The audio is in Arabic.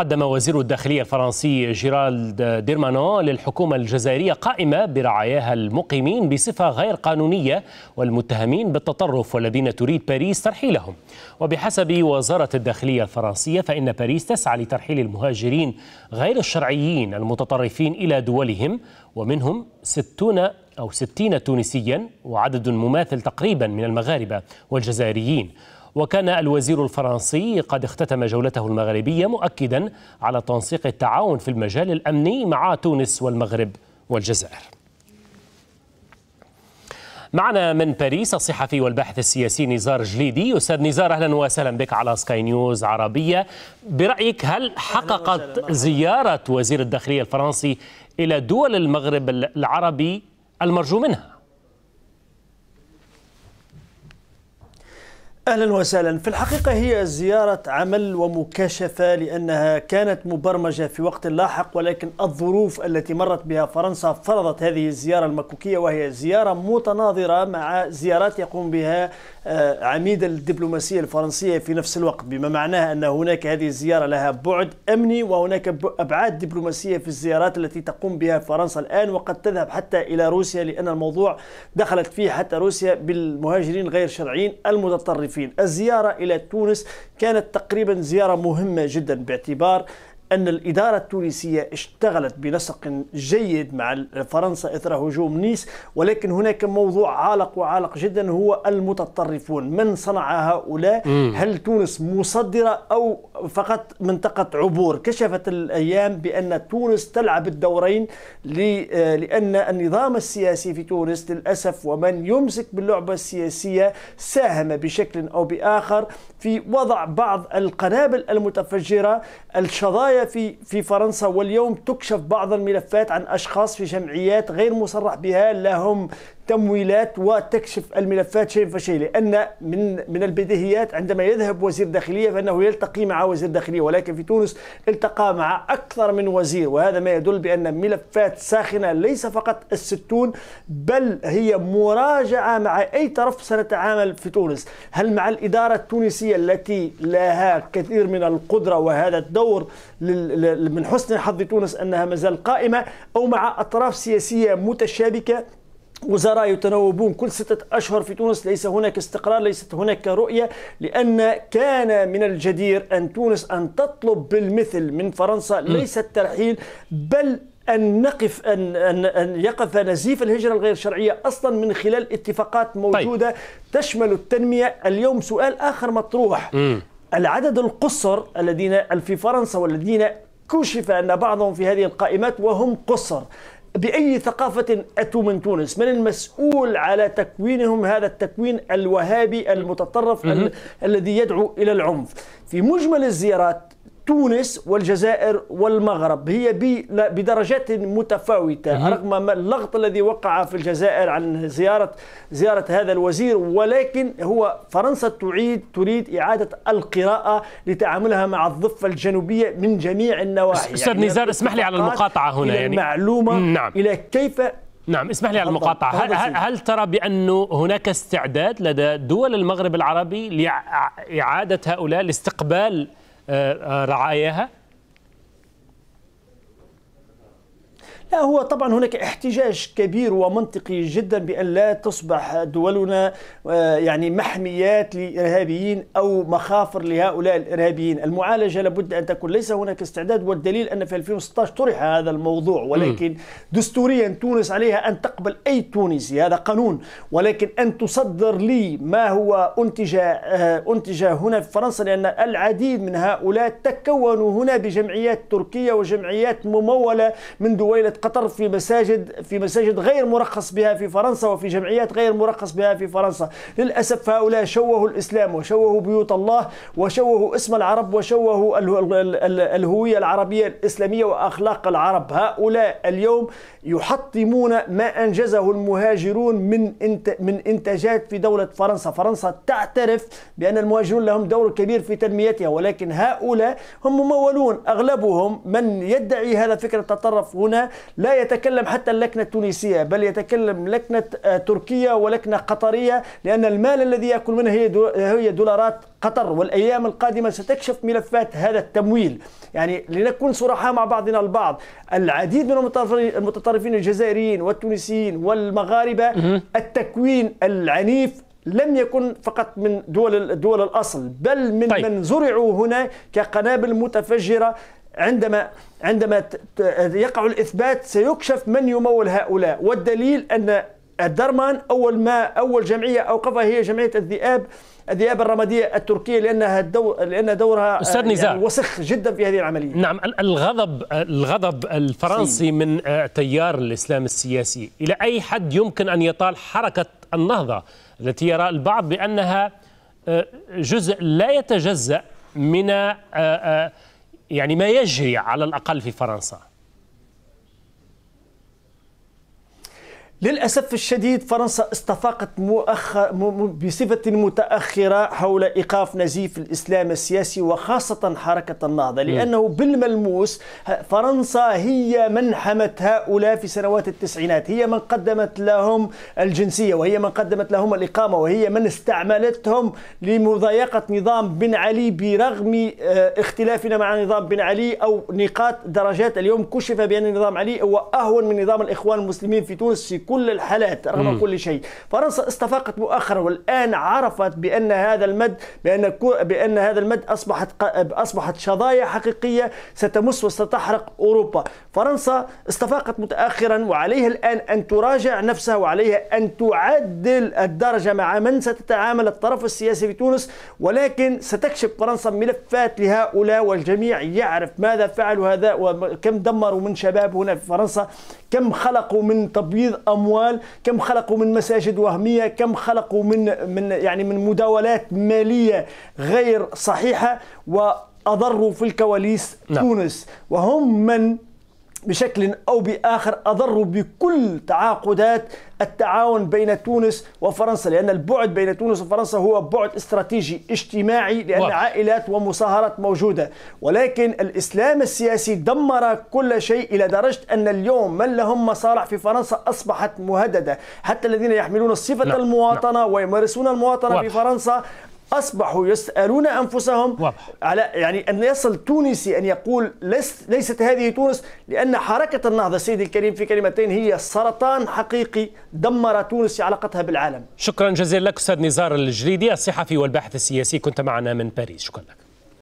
قدم وزير الداخلية الفرنسي جيرالد ديرمانون للحكومة الجزائرية قائمة برعاياها المقيمين بصفة غير قانونية والمتهمين بالتطرف والذين تريد باريس ترحيلهم وبحسب وزارة الداخلية الفرنسية فإن باريس تسعى لترحيل المهاجرين غير الشرعيين المتطرفين إلى دولهم ومنهم 60 أو 60 تونسيا وعدد مماثل تقريبا من المغاربة والجزائريين وكان الوزير الفرنسي قد اختتم جولته المغربية مؤكدا على تنسيق التعاون في المجال الأمني مع تونس والمغرب والجزائر معنا من باريس الصحفي والباحث السياسي نزار جليدي استاذ نزار اهلا وسهلا بك على سكاي نيوز عربيه برايك هل حققت زياره وزير الداخليه الفرنسي الى دول المغرب العربي المرجو منها اهلا وسهلا في الحقيقه هي زياره عمل ومكاشفه لانها كانت مبرمجه في وقت لاحق ولكن الظروف التي مرت بها فرنسا فرضت هذه الزياره المكوكيه وهي زياره متناظره مع زيارات يقوم بها آه، عميد الدبلوماسيه الفرنسيه في نفس الوقت بما معناه ان هناك هذه الزياره لها بعد امني وهناك ابعاد دبلوماسيه في الزيارات التي تقوم بها فرنسا الان وقد تذهب حتى الى روسيا لان الموضوع دخلت فيه حتى روسيا بالمهاجرين غير شرعيين المتطرفين المنحرفين الزيارة إلى تونس كانت تقريبا زيارة مهمة جدا باعتبار أن الإدارة التونسية اشتغلت بنسق جيد مع فرنسا إثر هجوم نيس ولكن هناك موضوع عالق وعالق جدا هو المتطرفون من صنع هؤلاء هل تونس مصدرة أو فقط منطقة عبور كشفت الأيام بأن تونس تلعب الدورين لأن النظام السياسي في تونس للأسف ومن يمسك باللعبة السياسية ساهم بشكل أو بآخر في وضع بعض القنابل المتفجرة الشظايا في في فرنسا واليوم تكشف بعض الملفات عن اشخاص في جمعيات غير مصرح بها لهم التمويلات وتكشف الملفات شيء فشيء لأن من من البديهيات عندما يذهب وزير داخلية فإنه يلتقي مع وزير داخلية ولكن في تونس التقى مع أكثر من وزير وهذا ما يدل بأن ملفات ساخنة ليس فقط الستون بل هي مراجعة مع أي طرف سنتعامل في تونس هل مع الإدارة التونسية التي لها كثير من القدرة وهذا الدور من حسن حظ تونس أنها زال قائمة أو مع أطراف سياسية متشابكة وزراء يتناوبون كل ستة أشهر في تونس ليس هناك استقرار ليست هناك رؤية لأن كان من الجدير أن تونس أن تطلب بالمثل من فرنسا ليس الترحيل بل أن نقف أن أن, أن يقف نزيف الهجرة الغير شرعية أصلا من خلال اتفاقات طيب. موجودة طيب. تشمل التنمية اليوم سؤال آخر مطروح م. العدد القصر الذين في فرنسا والذين كشف أن بعضهم في هذه القائمات وهم قصر بأي ثقافة أتوا من تونس من المسؤول على تكوينهم هذا التكوين الوهابي المتطرف الذي يدعو إلى العنف في مجمل الزيارات تونس والجزائر والمغرب هي بدرجات متفاوتة رغم اللغط الذي وقع في الجزائر عن زيارة زيارة هذا الوزير ولكن هو فرنسا تعيد تريد إعادة القراءة لتعاملها مع الضفة الجنوبية من جميع النواحي أستاذ يعني نزار اسمح لي على المقاطعة هنا إلى يعني المعلومة نعم. إلى كيف نعم اسمح لي على المقاطعة هل, هل, هل ترى بأنه هناك استعداد لدى دول المغرب العربي لإعادة هؤلاء لاستقبال آه، آه، رعاياها لا هو طبعا هناك احتجاج كبير ومنطقي جدا بأن لا تصبح دولنا آه، يعني محميات لإرهابيين أو مخافر لهؤلاء الإرهابيين المعالجة لابد أن تكون ليس هناك استعداد والدليل أن في 2016 طرح هذا الموضوع ولكن دستوريا تونس عليها أن تقبل أي تونسي هذا قانون ولكن أن تصدر لي ما هو أنتج آه، أنتج هنا في فرنسا لأن العديد من هؤلاء تكونوا هنا بجمعيات تركية وجمعيات ممولة من دويلة قطر في مساجد في مساجد غير مرخص بها في فرنسا وفي جمعيات غير مرخص بها في فرنسا للأسف هؤلاء شوهوا الإسلام وشوهوا بيوت الله وشوهوا اسم العرب وشوهوا الهوية العربية الإسلامية وأخلاق العرب هؤلاء اليوم يحطمون ما أنجزه المهاجرون من من إنتاجات في دولة فرنسا فرنسا تعترف بأن المهاجرون لهم دور كبير في تنميتها ولكن هؤلاء هم ممولون أغلبهم من يدعي هذا فكرة التطرف هنا لا يتكلم حتى اللكنة التونسية بل يتكلم لكنة آه، تركية ولكنة قطرية لأن المال الذي يأكل منه هي دولارات قطر والأيام القادمة ستكشف ملفات هذا التمويل يعني لنكون صرحاء مع بعضنا البعض العديد من المتطرفين الجزائريين والتونسيين والمغاربة التكوين العنيف لم يكن فقط من دول الدول الاصل بل من طيب. من زرعوا هنا كقنابل متفجره عندما عندما يقع الإثبات سيكشف من يمول هؤلاء والدليل أن الدرمان أول ما أول جمعية أوقفها هي جمعية الذئاب الذئاب الرمادية التركية لأنها الدور لأن دورها آه، أستاذ يعني وسخ جدا في هذه العملية نعم الغضب الغضب الفرنسي سي. من آه، تيار الإسلام السياسي إلى أي حد يمكن أن يطال حركة النهضة التي يرى البعض بأنها آه، جزء لا يتجزأ من يعني ما يجري على الأقل في فرنسا للأسف الشديد فرنسا استفاقت مؤخر بصفة متأخرة حول إيقاف نزيف الإسلام السياسي وخاصة حركة النهضة لأنه بالملموس فرنسا هي من حمت هؤلاء في سنوات التسعينات هي من قدمت لهم الجنسية وهي من قدمت لهم الإقامة وهي من استعملتهم لمضايقة نظام بن علي برغم آه، اختلافنا مع نظام بن علي أو نقاط درجات اليوم كشف بأن نظام علي هو أهون من نظام الإخوان المسلمين في تونس في كل الحالات رغم م. كل شيء فرنسا استفاقت مؤخرا والآن عرفت بأن هذا المد بأن بأن هذا المد أصبحت أصبحت شظايا حقيقية ستمس وستحرق أوروبا فرنسا استفاقت متأخرا وعليها الآن أن تراجع نفسها وعليها أن تعدل الدرجة مع من ستتعامل الطرف السياسي في تونس ولكن ستكشف فرنسا ملفات لهؤلاء والجميع يعرف ماذا فعلوا هذا وكم دمروا من شباب هنا في فرنسا كم خلقوا من تبييض اموال كم خلقوا من مساجد وهميه كم خلقوا من من يعني من مداولات ماليه غير صحيحه واضروا في الكواليس نعم. تونس وهم من بشكل أو بآخر أضروا بكل تعاقدات التعاون بين تونس وفرنسا لأن البعد بين تونس وفرنسا هو بعد استراتيجي اجتماعي لأن واضح. عائلات ومصاهرات موجودة ولكن الإسلام السياسي دمر كل شيء إلى درجة أن اليوم من لهم مصالح في فرنسا أصبحت مهددة حتى الذين يحملون صفة نعم. المواطنة لا. نعم. ويمارسون المواطنة واضح. في فرنسا اصبحوا يسالون انفسهم واضح. على يعني ان يصل تونسي ان يقول ليس ليست هذه تونس لان حركه النهضه سيدي الكريم في كلمتين هي سرطان حقيقي دمر تونس علاقتها بالعالم شكرا جزيلا لك استاذ نزار الجليدي الصحفي والباحث السياسي كنت معنا من باريس شكرا لك